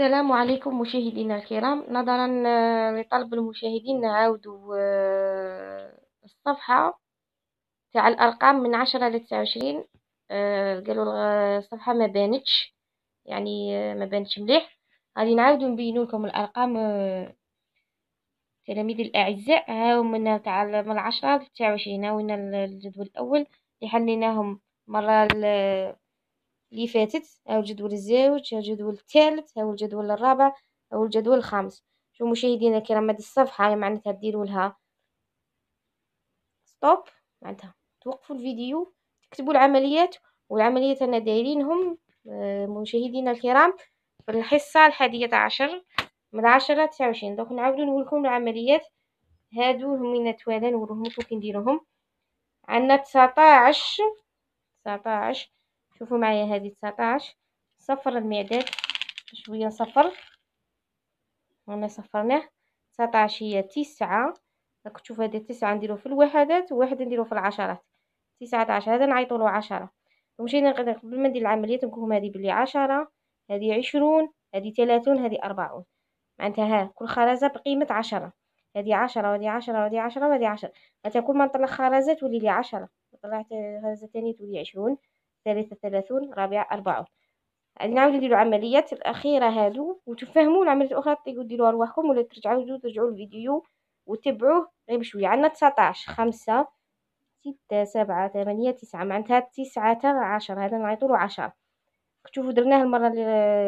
السلام عليكم مشاهدينا الكرام نظرا آه، لطلب المشاهدين نعاودوا آه، الصفحة تاع الأرقام من عشرة لتسعة وعشرين آه، قالوا الصفحة ما بانتش يعني ما بانتش مليح غادي نعاودوا نبينوا لكم الأرقام تلاميذ الأعزاء هاو من تاع من العشرة لتسعة وعشرين هاو الجدول الأول اللي حليناهم مرة اللي فاتت هاو الجدول الزاوج هاو الجدول الثالث هاو الجدول الرابع هاو الجدول الخامس شوفوا مشاهدينا الكرام هذه الصفحة معناتها ديروا لها ستوب معناتها توقفوا الفيديو تكتبوا العمليات والعمليات أنا دايرينهم آه، مشاهدينا الكرام في الحصة الحادية عشر من عشرة تسعة وعشرين دوك نعاودو نقولكم العمليات هادو هما توالا نوريهم لكم كي نديروهم عندنا تسعطاعش تسعطاعش شوفوا معايا هذه 19 صفر المعداد شويه صفر هنا صفرناه 19 هي 9 راك تشوف هذه 9 نديرو في الوحدات وواحد نديرو في العشرات 19 هذا نعيطوا له 10 ومشينا قبل ما ندير العمليه تنقولهم هذه بلي 10 هذه 20 هذه 30 هذه 40 معناتها ها كل خرزه بقيمه 10 هذه 10 وهذه 10 وهذه 10 وهذه 10 معناتها كل ما نطلع خرزه تولي لي 10 طلعت خرزه ثانيه تولي 20 ثالثة ثلاثون رابعة أربعة نعاودو نديرو العمليات الأخيرة هادو وتفهمو العمليات الأخرى ديروها رواحكم ولا ترجعو ترجعو الفيديو وتبعوه غير بشوية عندنا تسعطاش خمسة ستة سبعة ثمانية تسعة معنتها تسعة عشر هذا نعيطولو عشرة كتشوفو درناه المرة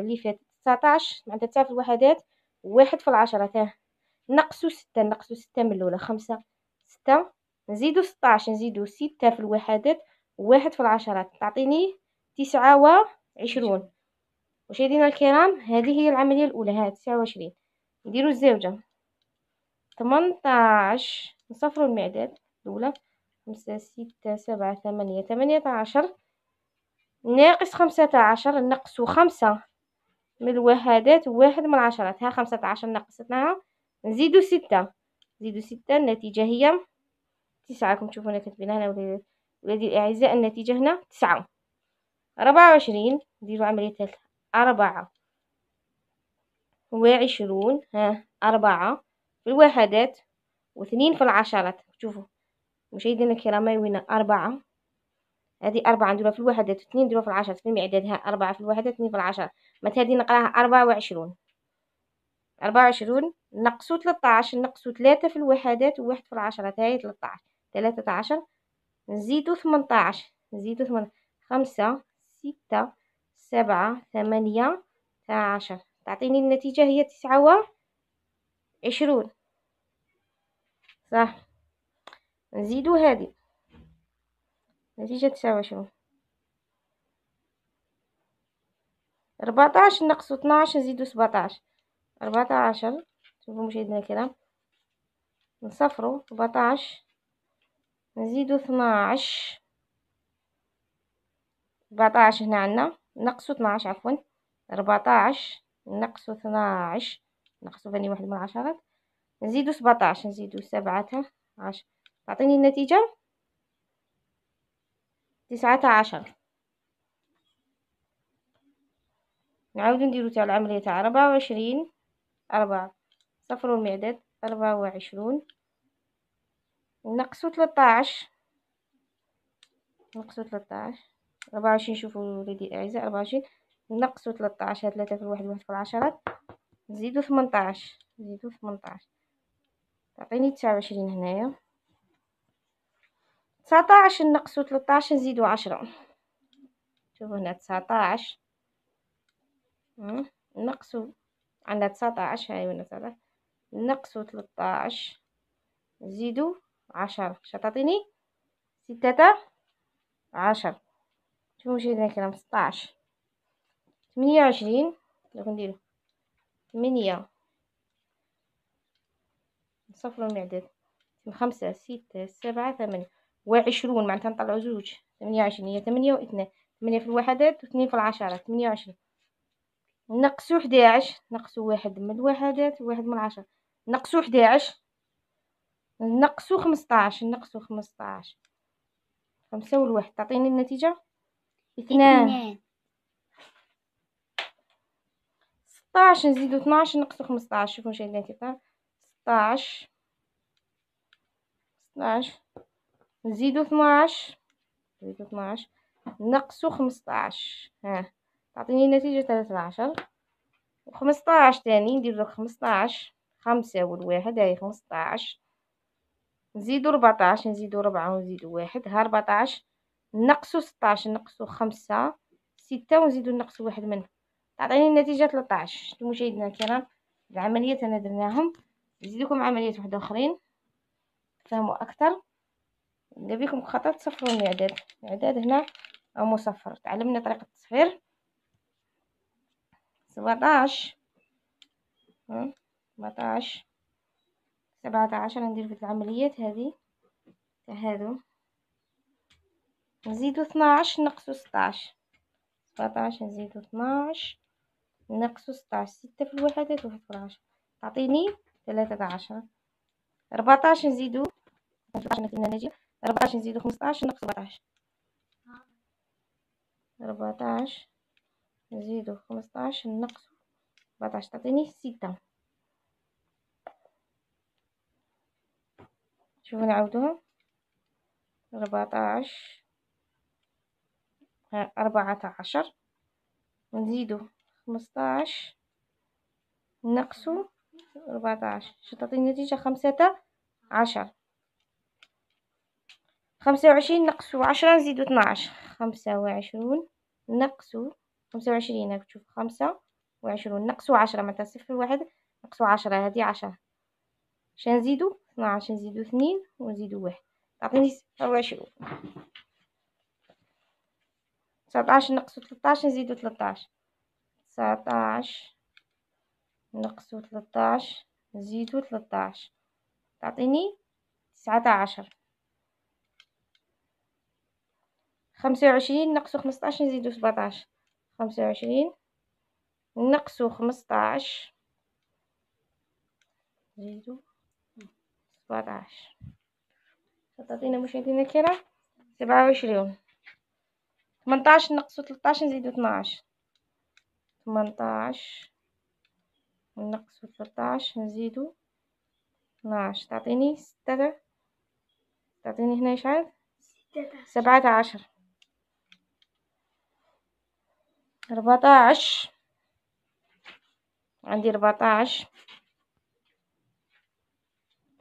اللي فاتت تسعطاش معنتها تسعة في الوحدات واحد في العشرة تاه نقصو ستة نقصو ستة من الأولى خمسة ستة نزيدو ستاش نزيدو ستة في الوحدات واحد في العشرة تعطيني تسعة وعشرون مشاهدينا الكرام هذه هي العملية الأولى ها تسعة وعشرين نديرو الزوجة تمنطاعش نصفرو المعداد الأولى خمسة ستة سبعة ثمانية ثمانية عشر ناقص خمسة عشر نقص خمسة من الوحدات واحد من عشرة ها خمسة عشر نقصتناها نزيدو ستة نزيدو ستة النتيجة هي تسعة كم تشوفونا كاتبينها هنا ولادي الأعزاء النتيجة هنا تسعة ربعة وعشرين نديرو عملية ثالثة أربعة وعشرون ها أربعة في الوحدات واثنين في العشرات شوفوا مشاهدينا الكرام وين أربعة هذه أربعة نديروها في الوحدات واثنين نديروها في العشرات في المعداد ها أربعة في الوحدات اثنين في العشرات مت هذه نقراها أربعة وعشرون أربعة وعشرون نقصو تلتاعش نقصو ثلاثة في الوحدات وواحد في العشرات هاي تلتاعش ثلاثة عشر نزيدو ثمنطاعش نزيدو ثمن خمسة ستة سبعة ثمانية عشر تعطيني النتيجة هي تسعة و عشرون صح نزيدو هادي نتيجة تسعة وعشرون ربعتاعش نقصو طناعش نزيدو سبعتاعش ربعتاعشر شوفو مشاهدينا الكرام نصفرو ربعتاعش نزيدو 12 14 هنا عندنا نقصو 12 عفوا 14 نقصو 12 نقصو بني واحد من عشرة نزيدو 17 نزيدو سبعة عشر تعطيني النتيجة 19 عشر نعاودو نديرو تاع العملية تاع ربعة وعشرين صفر المعداد 24 وعشرون نقصو تلطاعش نقصو تلطاعش ربعة وعشرين شوفو ولادي الأعزاء ربعة وعشرين نقصو تلطاعش هاد تلاتة في الواحد واحد في العشرات نزيدو ثمنطاعش نزيدو ثمنطاعش تعطيني تسعة وعشرين هنايا تسعتاعش نقصو تلطاعش نزيدو عشرة شوفو هنا تسعطاعش نقصو عندنا تسعتاعش هاي وين تسعطاعش نقصو تلطاعش نزيدو عشرة شطاتيني ستة عشر شوفو ماشي هنا الكلام ستاعش ثمانية وعشرين دابا نديرو ثمانية نصفرو المعداد خمسة ستة سبعة ثمانية وعشرون معناتها نطلعو زوج ثمانية وعشرين هي ثمانية واثنين ثمانية في الوحدات واثنين في العشرة ثمانية وعشرين نقصو حداعش نقصو واحد من الوحدات واحد من العشرة نقصو حداعش نقصو خمسطاش نقصو خمسطاش خمسة والواحد تعطيني النتيجة اثنان ستاش نزيدو اثناش نقصو خمسطاش شوفو شحال النتيجة ستاش ستاش نزيدو اثناش نزيدو اثناش نقصو خمسطاش ها تعطيني النتيجة ثلاثة عشر وخمسطاعش تاني نديرلك خمسطاش خمسة والواحد هاي خمسطاش نزيدو 14 نزيدو ربعة ونزيدو واحد ها 14 نقصو 16 نقصو خمسة ستة ونزيدو نقصو واحد منها تعطيني النتيجة شتو مشاهدينا الكرام العمليات انا درناهم نزيدكم عمليات واحدة اخرين تفهموا اكثر نبيكم خطا تصفروا الاعداد الاعداد هنا مصفر تعلمنا طريقة التصفير 17 17 سبعة عشر ندير في العمليات هذه تاع هادو نزيدو اثناعش نقصو ستاعش سبعتاعش نزيدو اثناعش نقصو ستاعش ستة في الوحدات واحد في العشرة تعطيني ثلاثة عشر ربعتاعش نزيدو ربعتاعش نزيدو خمسطاعش نقص ربعتاعش ربعتاعش نزيدو خمسطاعش نقص ربعتاعش تعطيني ستة شوفوا نعودوها أربعتاش أربعة عشر نزيدو خمسطاش نقصو أربعتاش شو تعطي النتيجة خمسة عشر خمسة وعشرين نقصو عشرة نزيدو اثناعش خمسة وعشرون نقصو خمسة وعشرين هاك تشوف خمسة وعشرون نقصو عشرة معنتها صفر واحد نقصو عشرة هادي عشرة باش نزيدو اثناعش نزيدو اثنين ونزيدو واحد تعطيني أربعة وعشرون تسعطاش نقصو تلتاش نزيدو تلتاش تسعطاش نقصو تلتاش نزيدو تلتاش تعطيني تسعة عشر خمسة وعشرين نقصو خمسطاش نزيدو سبعتاش خمسة وعشرين نقصو خمسطاش نزيدو 14 36 باش يدينا سبعة وعشرين 18 نقصو 13 نزيدو 12 18 نقصو 13 نزيدو 12 تعطيني ستة تعطيني هنا شحال سبعة عشر 14 عندي 14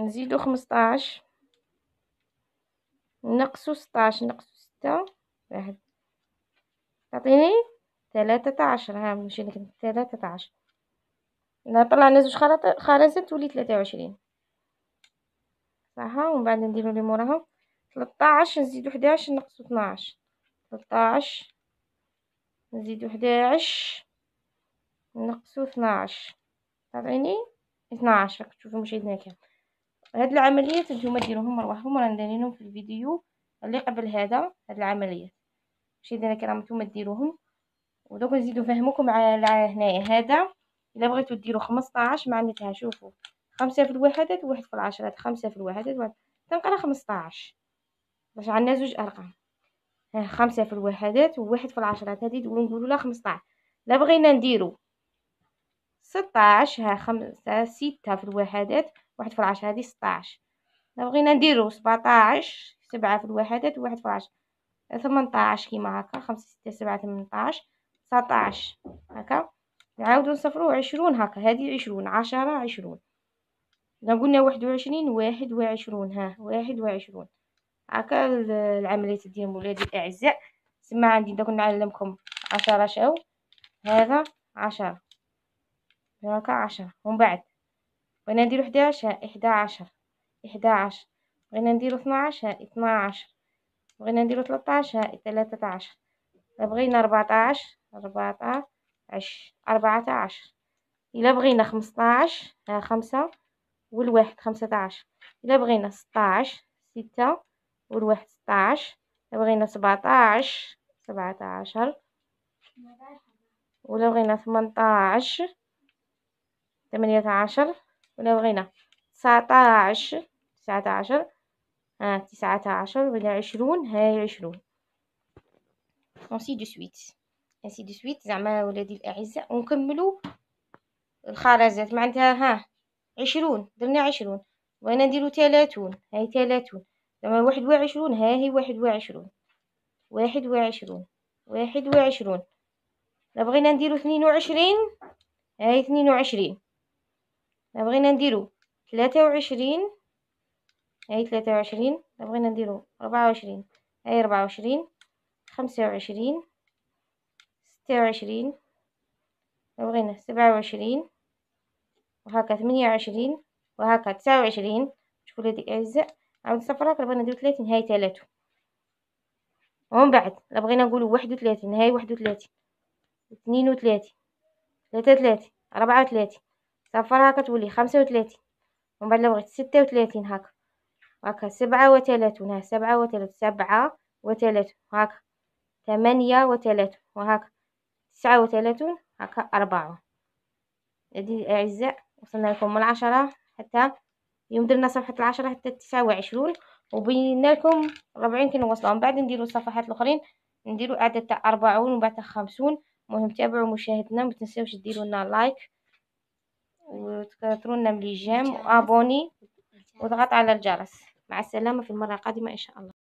نزيدو خمسطاش نقصو سطاش نقصو ستة واحد تعطيني ثلاثة عشر ها ماشي اللي تلاتة ثلاثة عشر إلا طلعنا زوج خرائط خرائط تولي ثلاثة وعشرين صح ومن بعد نديرو لي موراها تلطاش نزيدو حداش نقصو طناعش تلطاش نزيدو حداش نقصو طناعش تعطيني اثناعش راك تشوفو ماشي هنا كامل هاد العمليات نتوما ديروهم رواحكم رانا دايرينهم في الفيديو اللي قبل هذا هاد العمليات ماشي كي راهم نتوما ديروهم ودوك نزيدو نفهمكم على هنايا هذا الا بغيتو ديرو 15 معناتها شوفوا خمسة في الوحدات وواحد في العشرات خمسة في الوحدات واحد تنقرا 15 باش عندنا زوج ارقام خمسة في الوحدات وواحد في العشرات هادي تقولوا نقولوا لها 15 لا بغينا نديرو 16 ها خمسة ستة في الوحدات واحد في العشرة هادي ستاعش بغينا نديرو سبعطاعش سبعة في الوحدات واحد في العشرة ثمنطاعش كيما هاكا خمسة ستة سبعة ثمنطاعش تسطاعش هاكا نعاودو نصفرو عشرون هاكا هادي عشرون عشرة عشرون لو قلنا واحد وعشرين واحد وعشرون ها واحد وعشرون هاكا العملية ديال ولادي الأعزاء سما عندي دوك نعلمكم عشرة شاو هذا عشرة هاكا عشرة ومن بعد بغينا نديرو حداشر إحدى عشر إحدى عشر بغينا نديرو اثنا عشر اثنا عشر بغينا نديرو تلاتاشر تلاتة عشر بغينا ربعتاعش ربعتاعش عش أربعة عشر إلا بغينا خمسطاعش ها خمسة والواحد خمسة عشر إلا بغينا ستاعش ستة والواحد ستاعش إلا بغينا سبعتاعش سبعة عشر ولا بغينا ثمنطاعش ثمانية عشر ولا بغينا تسعتاش تسعتاشر ها تسعتاشر ولا عشرون هاي عشرون اونسي دو سويت أونسي دو سويت زعما ولادي الاعزاء ونكملو الخرزات معنتها ها عشرون درنا عشرون بغينا نديرو تلاتون هاي تلاتون زعما واحد وعشرون ها هي واحد وعشرون واحد وعشرون واحد وعشرون بغينا نديرو اثنين وعشرين هاي اثنين وعشرين بغينا نديرو تلاتة وعشرين هاي تلاتة وعشرين بغينا نديرو ربعة وعشرين هاي ربعة وعشرين خمسة وعشرين ستة وعشرين بغينا سبعة وعشرين وهكا ثمانية وعشرين وهكا تسعة وعشرين شوفو ولادي الاعزاء عاود صفرة بغينا نديرو ثلاثة هاي ثلاثة ومن بعد لبغينا بغينا نقولو واحد وثلاثين هاي واحد وثلاثين اثنين وثلاثين ثلاثة وثلاثين ربعة وثلاثين صفر هاكا تولي خمسة وثلاثين ومن بعد لو بغيت ستة وثلاثين هاكا هاكا سبعة وثلاثون ها سبعة وثلاثون سبعة وثلاثون هاكا ثمانية وثلاثون وهاكا تسعة وثلاثون هاكا أربعة هادي الأعزاء وصلنا لكم من العشرة حتى يوم درنا صفحة العشرة حتى التسعة وعشرون وبينا لكم ربعين كنوصلو من بعد نديرو الصفحات الأخرين نديرو عدد تاع أربعون ومن بعد تاع خمسون المهم تابعوا مشاهدنا متنساوش ديرولنا لنا لايك وتكثرون من الجيم وابوني واضغط على الجرس مع السلامة في المرة القادمة إن شاء الله